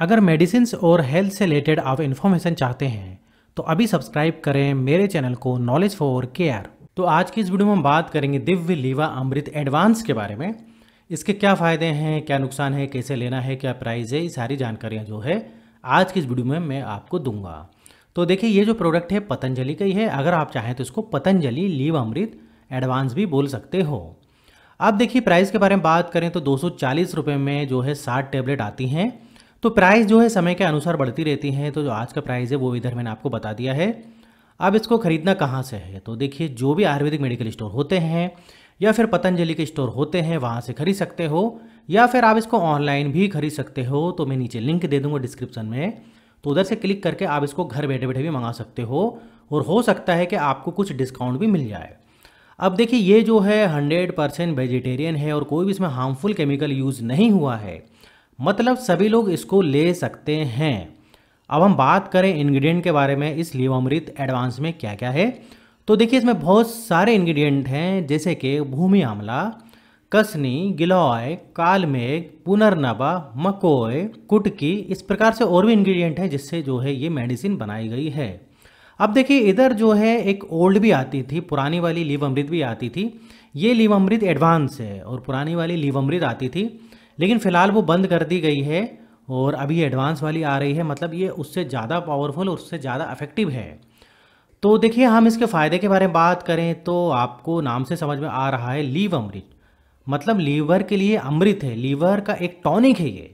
अगर मेडिसिन और हेल्थ से रिलेटेड आप इन्फॉर्मेशन चाहते हैं तो अभी सब्सक्राइब करें मेरे चैनल को नॉलेज फॉर केयर तो आज की इस वीडियो में हम बात करेंगे दिव्य लीवा अमृत एडवांस के बारे में इसके क्या फ़ायदे हैं क्या नुकसान है कैसे लेना है क्या प्राइस है ये सारी जानकारियाँ जो है आज की इस वीडियो में मैं आपको दूंगा तो देखिए ये जो प्रोडक्ट है पतंजलि का ही है अगर आप चाहें तो इसको पतंजलि लीव अमृत एडवांस भी बोल सकते हो आप देखिए प्राइस के बारे में बात करें तो दो सौ में जो है साठ टेबलेट आती हैं तो प्राइस जो है समय के अनुसार बढ़ती रहती हैं तो जो आज का प्राइस है वो इधर मैंने आपको बता दिया है अब इसको खरीदना कहाँ से है तो देखिए जो भी आयुर्वेदिक मेडिकल स्टोर होते हैं या फिर पतंजलि के स्टोर होते हैं वहाँ से खरीद सकते हो या फिर आप इसको ऑनलाइन भी खरीद सकते हो तो मैं नीचे लिंक दे दूँगा डिस्क्रिप्शन में तो उधर से क्लिक करके आप इसको घर बैठे बैठे भी मंगा सकते हो और हो सकता है कि आपको कुछ डिस्काउंट भी मिल जाए अब देखिए ये जो है हंड्रेड परसेंट वेजिटेरियन है और कोई भी इसमें हार्मफुल केमिकल यूज़ नहीं हुआ है मतलब सभी लोग इसको ले सकते हैं अब हम बात करें इंग्रेडिएंट के बारे में इस लीवामृत एडवांस में क्या क्या है तो देखिए इसमें बहुत सारे इंग्रेडिएंट हैं जैसे कि भूमि आमला कसनी गिलोय कालमेघ पुनर्नबा मकोय कुटकी इस प्रकार से और भी इंग्रेडिएंट हैं जिससे जो है ये मेडिसिन बनाई गई है अब देखिए इधर जो है एक ओल्ड भी आती थी पुरानी वाली लीव अमृत भी आती थी ये लीव अमृत एडवांस है और पुरानी वाली लीव अमृत आती थी लेकिन फ़िलहाल वो बंद कर दी गई है और अभी एडवांस वाली आ रही है मतलब ये उससे ज़्यादा पावरफुल और उससे ज़्यादा अफेक्टिव है तो देखिए हम इसके फ़ायदे के बारे में बात करें तो आपको नाम से समझ में आ रहा है लीव अमृत मतलब लीवर के लिए अमृत है लीवर का एक टॉनिक है ये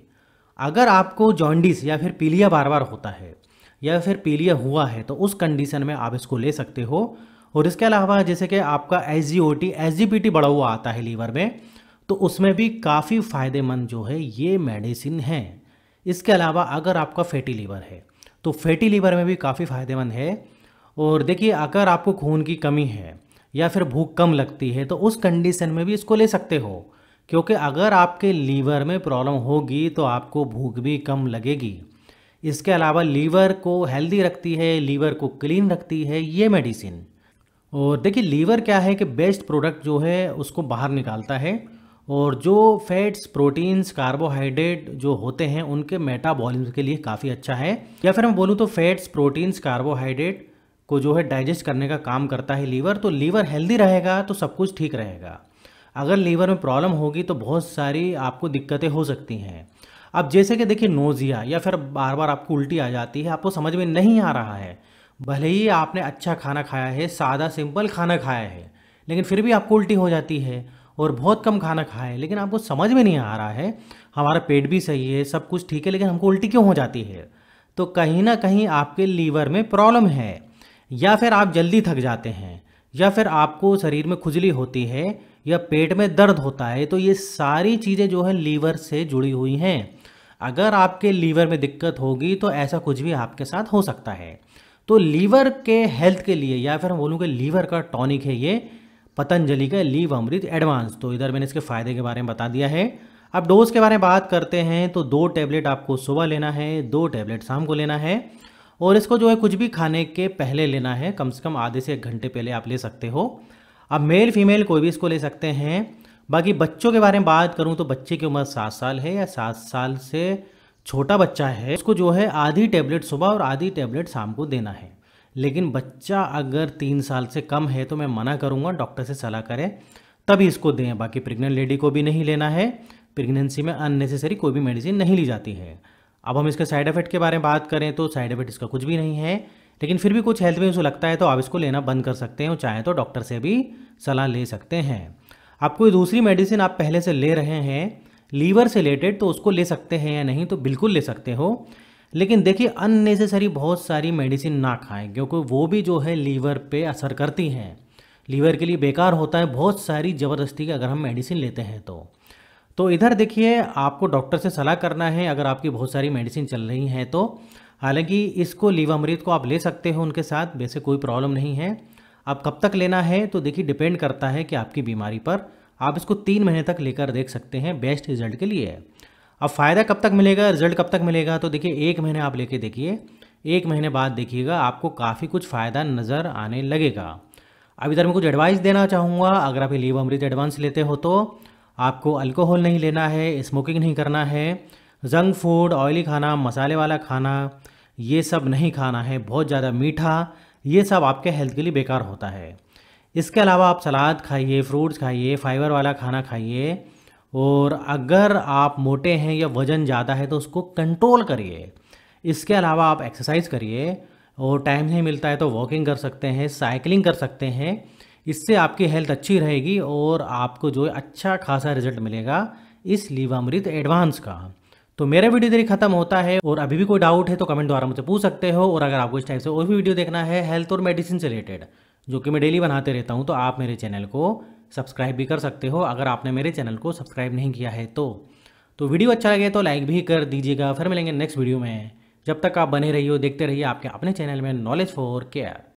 अगर आपको जॉन्डिस या फिर पीलिया बार बार होता है या फिर पीलिया हुआ है तो उस कंडीशन में आप इसको ले सकते हो और इसके अलावा जैसे कि आपका S G O T S G P T बढ़ा हुआ आता है लीवर में तो उसमें भी काफ़ी फ़ायदेमंद जो है ये मेडिसिन है इसके अलावा अगर आपका फैटी लीवर है तो फैटी लीवर में भी काफ़ी फ़ायदेमंद है और देखिए अगर आपको खून की कमी है या फिर भूख कम लगती है तो उस कंडीशन में भी इसको ले सकते हो क्योंकि अगर आपके लीवर में प्रॉब्लम होगी तो आपको भूख भी कम लगेगी इसके अलावा लीवर को हेल्दी रखती है लीवर को क्लीन रखती है ये मेडिसिन और देखिए लीवर क्या है कि बेस्ट प्रोडक्ट जो है उसको बाहर निकालता है और जो फैट्स प्रोटीन्स कार्बोहाइड्रेट जो होते हैं उनके मेटाबॉलिज्म के लिए काफ़ी अच्छा है या फिर मैं बोलूँ तो फैट्स प्रोटीन्स कार्बोहाइड्रेट को जो है डाइजेस्ट करने का काम करता है लीवर तो लीवर हेल्दी रहेगा तो सब कुछ ठीक रहेगा अगर लीवर में प्रॉब्लम होगी तो बहुत सारी आपको दिक्कतें हो सकती हैं अब जैसे कि देखिए नोजिया या फिर बार बार आपको उल्टी आ जाती है आपको समझ में नहीं आ रहा है भले ही आपने अच्छा खाना खाया है सादा सिंपल खाना खाया है लेकिन फिर भी आपको उल्टी हो जाती है और बहुत कम खाना खाया है लेकिन आपको समझ में नहीं आ रहा है हमारा पेट भी सही है सब कुछ ठीक है लेकिन हमको उल्टी क्यों हो जाती है तो कहीं ना कहीं आपके लीवर में प्रॉब्लम है या फिर आप जल्दी थक जाते हैं या फिर आपको शरीर में खुजली होती है या पेट में दर्द होता है तो ये सारी चीज़ें जो है लीवर से जुड़ी हुई हैं अगर आपके लीवर में दिक्कत होगी तो ऐसा कुछ भी आपके साथ हो सकता है तो लीवर के हेल्थ के लिए या फिर हम बोलूँगे लीवर का टॉनिक है ये पतंजलि का लीव अमृत एडवांस तो इधर मैंने इसके फ़ायदे के बारे में बता दिया है अब डोज के बारे में बात करते हैं तो दो टैबलेट आपको सुबह लेना है दो टैबलेट शाम को लेना है और इसको जो है कुछ भी खाने के पहले लेना है कम से कम आधे से एक घंटे पहले आप ले सकते हो अब मेल फीमेल कोई भी इसको ले सकते हैं बाकी बच्चों के बारे में बात करूँ तो बच्चे की उम्र सात साल है या सात साल से छोटा बच्चा है उसको जो है आधी टैबलेट सुबह और आधी टैबलेट शाम को देना है लेकिन बच्चा अगर तीन साल से कम है तो मैं मना करूँगा डॉक्टर से सलाह करें तभी इसको दें बाकी प्रेग्नेंट लेडी को भी नहीं लेना है प्रेगनेंसी में अननेसेसरी कोई भी मेडिसिन नहीं ली जाती है अब हम इसके साइड इफेक्ट के बारे में बात करें तो साइड इफेक्ट इसका कुछ भी नहीं है लेकिन फिर भी कुछ हेल्थ में इशू लगता है तो आप इसको लेना बंद कर सकते हैं और चाहें तो डॉक्टर से भी सलाह ले सकते हैं आप कोई दूसरी मेडिसिन आप पहले से ले रहे हैं लीवर से रिलेटेड तो उसको ले सकते हैं या नहीं तो बिल्कुल ले सकते हो लेकिन देखिए अननेसेसरी बहुत सारी मेडिसिन ना खाएं क्योंकि वो भी जो है लीवर पे असर करती हैं लीवर के लिए बेकार होता है बहुत सारी ज़बरदस्ती की अगर हम मेडिसिन लेते हैं तो तो इधर देखिए आपको डॉक्टर से सलाह करना है अगर आपकी बहुत सारी मेडिसिन चल रही हैं तो हालांकि इसको लीवामृत को आप ले सकते हो उनके साथ वैसे कोई प्रॉब्लम नहीं है आप कब तक लेना है तो देखिए डिपेंड करता है कि आपकी बीमारी पर आप इसको तीन महीने तक लेकर देख सकते हैं बेस्ट रिजल्ट के लिए अब फ़ायदा कब तक मिलेगा रिजल्ट कब तक मिलेगा तो देखिए एक महीने आप लेके देखिए एक महीने बाद देखिएगा आपको काफ़ी कुछ फ़ायदा नज़र आने लगेगा अब इधर मैं कुछ एडवाइस देना चाहूँगा अगर आप लीव अमृत एडवांस लेते हो तो आपको अल्कोहल नहीं लेना है स्मोकिंग नहीं करना है जंक फूड ऑयली खाना मसाले वाला खाना ये सब नहीं खाना है बहुत ज़्यादा मीठा ये सब आपके हेल्थ के लिए बेकार होता है इसके अलावा आप सलाद खाइए फ्रूट्स खाइए फाइबर वाला खाना खाइए और अगर आप मोटे हैं या वज़न ज़्यादा है तो उसको कंट्रोल करिए इसके अलावा आप एक्सरसाइज करिए और टाइम नहीं मिलता है तो वॉकिंग कर सकते हैं साइकिलिंग कर सकते हैं इससे आपकी हेल्थ अच्छी रहेगी और आपको जो है अच्छा खासा रिजल्ट मिलेगा इस लीवामृत एडवांस का तो मेरा वीडियो इधर खत्म होता है और अभी भी कोई डाउट है तो कमेंट द्वारा मुझे पूछ सकते हो और अगर आपको इस टाइप से और भी वीडियो देखना है हेल्थ और मेडिसिन से रिलेटेड जो कि मैं डेली बनाते रहता हूँ तो आप मेरे चैनल को सब्सक्राइब भी कर सकते हो अगर आपने मेरे चैनल को सब्सक्राइब नहीं किया है तो तो वीडियो अच्छा लगे तो लाइक भी कर दीजिएगा फिर मिलेंगे नेक्स्ट वीडियो में जब तक आप बने रहिए देखते रहिए आपके अपने चैनल में नॉलेज फॉर केयर